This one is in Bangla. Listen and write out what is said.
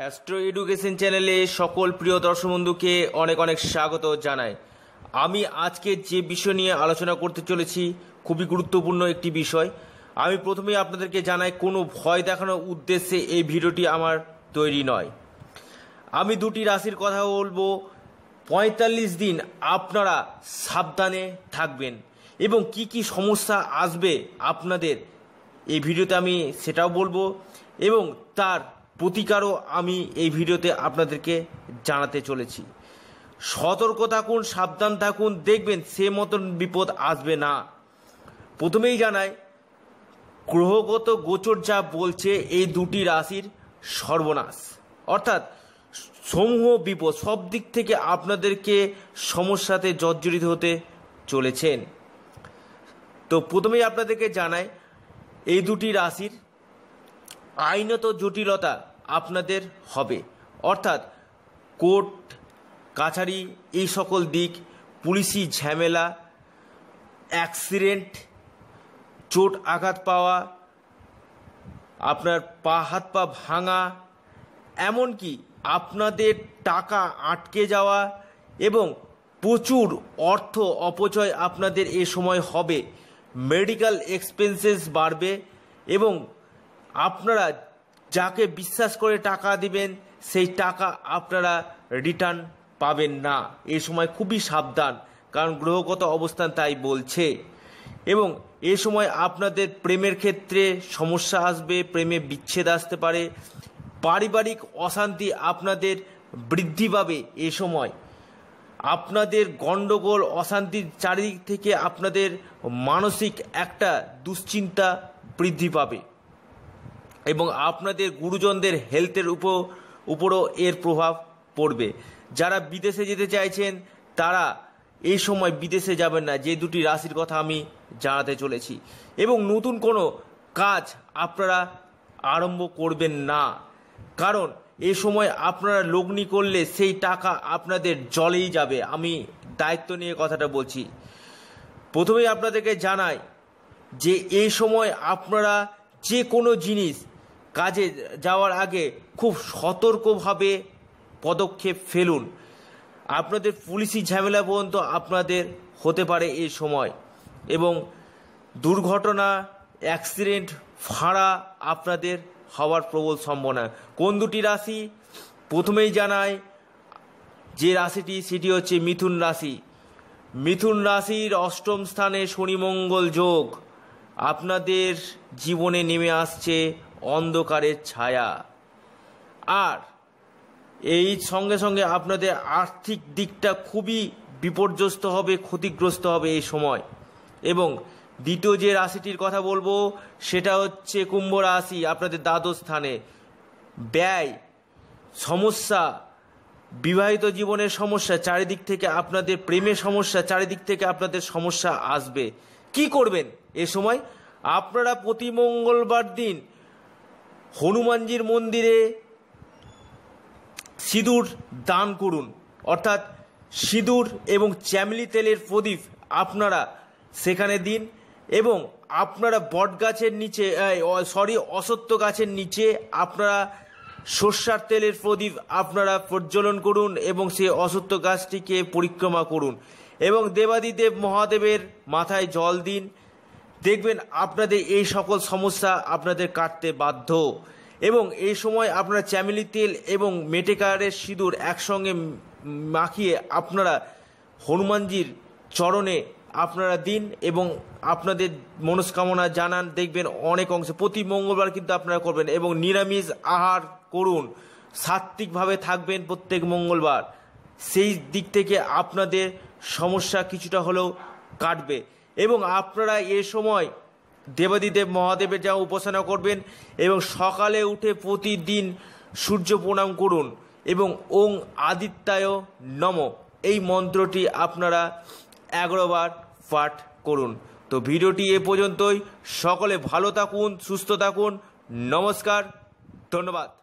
অ্যাস্ট্রো এডুকেশন চ্যানেলে সকল প্রিয় দর্শক বন্ধুকে অনেক অনেক স্বাগত জানাই আমি আজকে যে বিষয় নিয়ে আলোচনা করতে চলেছি খুবই গুরুত্বপূর্ণ একটি বিষয় আমি প্রথমেই আপনাদেরকে জানাই কোনো ভয় দেখানোর উদ্দেশ্যে এই ভিডিওটি আমার তৈরি নয় আমি দুটি রাশির কথা বলবো পঁয়তাল্লিশ দিন আপনারা সাবধানে থাকবেন এবং কি কি সমস্যা আসবে আপনাদের এই ভিডিওতে আমি সেটাও বলবো এবং তার প্রতিকারও আমি এই ভিডিওতে আপনাদেরকে জানাতে চলেছি সতর্ক থাকুন সাবধান থাকুন দেখবেন সে মতন বিপদ আসবে না প্রথমেই জানায় গ্রহগত গোচর যা বলছে এই দুটি রাশির সর্বনাশ অর্থাৎ সমূহ বিপদ সব দিক থেকে আপনাদেরকে সমস্যাতে জর্জরিত হতে চলেছেন তো প্রথমেই আপনাদেরকে জানাই এই দুটি রাশির আইনত জটিলতা আপনাদের হবে অর্থাৎ কোর্ট কাছারি এই সকল দিক পুলিশি ঝামেলা অ্যাক্সিডেন্ট চোট আঘাত পাওয়া আপনার পা হাত পা ভাঙা এমনকি আপনাদের টাকা আটকে যাওয়া এবং প্রচুর অর্থ অপচয় আপনাদের এ সময় হবে মেডিকেল এক্সপেন্সেস বাড়বে এবং আপনারা যাকে বিশ্বাস করে টাকা দিবেন সেই টাকা আপনারা রিটার্ন পাবেন না এ সময় খুবই সাবধান কারণ গ্রহগত অবস্থান তাই বলছে এবং এ সময় আপনাদের প্রেমের ক্ষেত্রে সমস্যা আসবে প্রেমে বিচ্ছেদ আসতে পারে পারিবারিক অশান্তি আপনাদের বৃদ্ধি পাবে এ সময় আপনাদের গণ্ডগোল অশান্তির চারিদিক থেকে আপনাদের মানসিক একটা দুশ্চিন্তা বৃদ্ধি পাবে এবং আপনাদের গুরুজনদের হেলথের উপর উপরও এর প্রভাব পড়বে যারা বিদেশে যেতে চাইছেন তারা এই সময় বিদেশে যাবেন না যে দুটি রাশির কথা আমি জানাতে চলেছি এবং নতুন কোনো কাজ আপনারা আরম্ভ করবেন না কারণ এ সময় আপনারা লগ্নি করলে সেই টাকা আপনাদের জলেই যাবে আমি দায়িত্ব নিয়ে কথাটা বলছি প্রথমেই আপনাদেরকে জানাই যে এই সময় আপনারা যে কোনো জিনিস কাজে যাওয়ার আগে খুব সতর্কভাবে পদক্ষেপ ফেলুন আপনাদের পুলিশি ঝামেলা পর্যন্ত আপনাদের হতে পারে এই সময় এবং দুর্ঘটনা অ্যাক্সিডেন্ট ফাঁড়া আপনাদের হওয়ার প্রবল সম্ভাবনা কোন দুটি রাশি প্রথমেই জানায় যে রাশিটি সেটি হচ্ছে মিথুন রাশি মিথুন রাশির অষ্টম স্থানে শনিমঙ্গল যোগ আপনাদের জীবনে নেমে আসছে অন্ধকারের ছায়া আর এই সঙ্গে সঙ্গে আপনাদের আর্থিক দিকটা খুবই বিপর্যস্ত হবে ক্ষতিগ্রস্ত হবে এই সময় এবং দ্বিতীয় যে রাশিটির কথা বলবো সেটা হচ্ছে কুম্ভ রাশি আপনাদের দ্বাদশ স্থানে ব্যয় সমস্যা বিবাহিত জীবনের সমস্যা চারিদিক থেকে আপনাদের প্রেমের সমস্যা চারিদিক থেকে আপনাদের সমস্যা আসবে কি করবেন এ সময় আপনারা প্রতি মঙ্গলবার দিন হনুমানজির মন্দিরে সিঁদুর দান করুন অর্থাৎ সিঁদুর এবং চ্যামলি তেলের প্রদীপ আপনারা সেখানে দিন এবং আপনারা বট গাছের নিচে সরি অসত্য গাছের নিচে আপনারা সর্ষার তেলের প্রদীপ আপনারা প্রজ্বলন করুন এবং সেই অসত্য গাছটিকে পরিক্রমা করুন এবং দেবাদিদেব মহাদেবের মাথায় জল দিন দেখবেন আপনাদের এই সকল সমস্যা আপনাদের কাটতে বাধ্য এবং এই সময় আপনারা চ্যামিলি তেল এবং মেটেকারের সিঁদুর একসঙ্গে মাখিয়ে আপনারা হনুমানজির চরণে আপনারা দিন এবং আপনাদের মনস্কামনা জানান দেখবেন অনেক অংশে প্রতি মঙ্গলবার কিন্তু আপনারা করবেন এবং নিরামিষ আহার করুন সাত্ত্বিকভাবে থাকবেন প্রত্যেক মঙ্গলবার সেই দিক থেকে আপনাদের সমস্যা কিছুটা হলেও কাটবে এবং আপনারা এ সময় দেবাদিদেব মহাদেবের যা উপাসনা করবেন এবং সকালে উঠে প্রতিদিন সূর্য প্রণাম করুন এবং ওং আদিত্যায় নম এই মন্ত্রটি আপনারা এগারোবার পাঠ করুন তো ভিডিওটি এ পর্যন্তই সকলে ভালো থাকুন সুস্থ থাকুন নমস্কার ধন্যবাদ